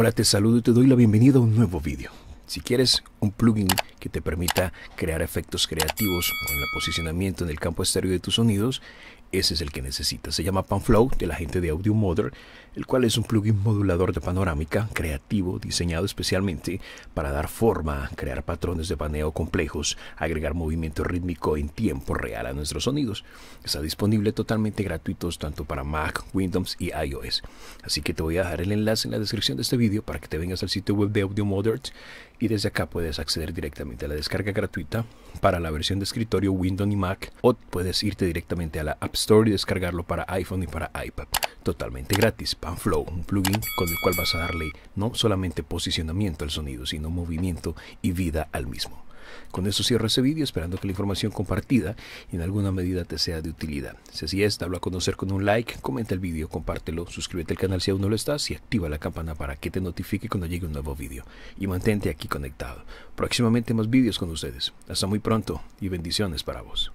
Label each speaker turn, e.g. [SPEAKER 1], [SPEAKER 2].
[SPEAKER 1] Hola, te saludo y te doy la bienvenida a un nuevo vídeo. Si quieres un plugin que te permita crear efectos creativos con el posicionamiento en el campo estéreo de tus sonidos, ese es el que necesitas. Se llama Panflow de la gente de Audio el cual es un plugin modulador de panorámica creativo diseñado especialmente para dar forma, crear patrones de paneo complejos, agregar movimiento rítmico en tiempo real a nuestros sonidos. Está disponible totalmente gratuito tanto para Mac, Windows y iOS. Así que te voy a dejar el enlace en la descripción de este video para que te vengas al sitio web de Audio y desde acá puedes acceder directamente a la descarga gratuita para la versión de escritorio Windows y Mac o puedes irte directamente a la App story y descargarlo para iPhone y para iPad. Totalmente gratis, Panflow, un plugin con el cual vas a darle no solamente posicionamiento al sonido, sino movimiento y vida al mismo. Con eso cierro este vídeo esperando que la información compartida en alguna medida te sea de utilidad. Si así es, dalo a conocer con un like, comenta el vídeo, compártelo, suscríbete al canal si aún no lo estás y activa la campana para que te notifique cuando llegue un nuevo vídeo. Y mantente aquí conectado. Próximamente más vídeos con ustedes. Hasta muy pronto y bendiciones para vos.